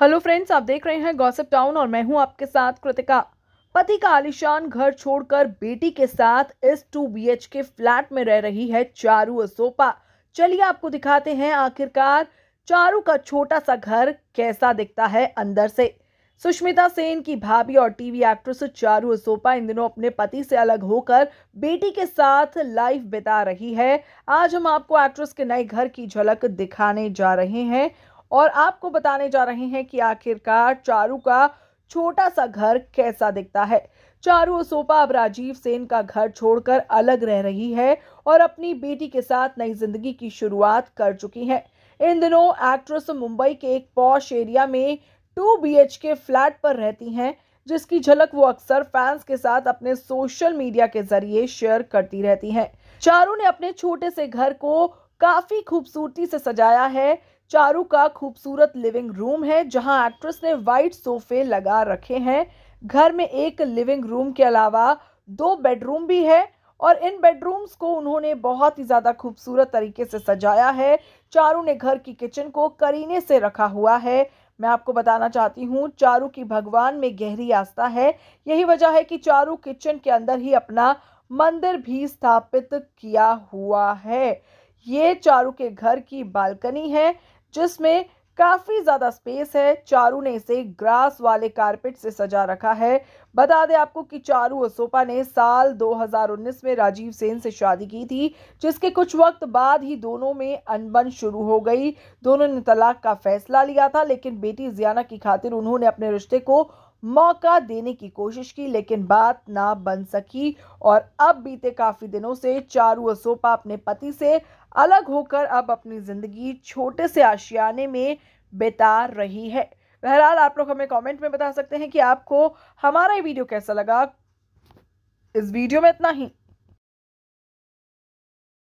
hello friends आप देख रहे हैं गॉसिप टाउन और मैं हूं आपके साथ कृतिका पति का आलिशान घर छोड़कर बेटी के साथ इस टू बी के फ्लैट में रह रही है चारू असोपा चलिए आपको दिखाते हैं आखिरकार चारू का छोटा सा घर कैसा दिखता है अंदर से सुष्मिता सेन की भाभी और टीवी एक्ट्रेस चारू असोपा इन दिनों अपने पति से अलग होकर बेटी के साथ लाइफ बिता रही है आज हम आपको एक्ट्रेस के नए घर की झलक दिखाने जा रहे हैं और आपको बताने जा रहे हैं कि आखिरकार चारू का छोटा सा घर कैसा दिखता है चारू और सोपा अब राजीव सेन का घर छोड़कर अलग रह रही है और अपनी बेटी के साथ नई जिंदगी की शुरुआत कर चुकी है इन दिनों एक्ट्रेस मुंबई के एक पॉश एरिया में टू बी के फ्लैट पर रहती हैं जिसकी झलक वो अक्सर फैंस के साथ अपने सोशल मीडिया के जरिए शेयर करती रहती हैं चारू ने अपने छोटे से घर को काफी खूबसूरती से सजाया है चारू का खूबसूरत लिविंग रूम है जहां एक्ट्रेस ने वाइट सोफे लगा रखे हैं घर में एक लिविंग रूम के अलावा दो बेडरूम भी है और इन बेडरूम्स को उन्होंने बहुत ही ज़्यादा खूबसूरत तरीके से सजाया है चारू ने घर की किचन को करीने से रखा हुआ है मैं आपको बताना चाहती हूँ चारू की भगवान में गहरी आस्था है यही वजह है कि चारू किचन के अंदर ही अपना मंदिर भी स्थापित किया हुआ है ये चारू के घर की बालकनी है जिसमें काफ़ी ज़्यादा स्पेस है चारू ने इसे ग्रास वाले कारपेट से सजा रखा है बता दें आपको कि चारू और सोपा ने साल 2019 में राजीव सेन से शादी की थी जिसके कुछ वक्त बाद ही दोनों में अनबन शुरू हो गई दोनों ने तलाक का फैसला लिया था लेकिन बेटी जियाना की खातिर उन्होंने अपने रिश्ते को मौका देने की कोशिश की लेकिन बात ना बन सकी और अब बीते काफ़ी दिनों से चारू असोपा अपने पति से अलग होकर अब अपनी ज़िंदगी छोटे से आशियाने में बिता रही है बहरहाल आप लोग हमें कमेंट में बता सकते हैं कि आपको हमारा ये वीडियो कैसा लगा इस वीडियो में इतना ही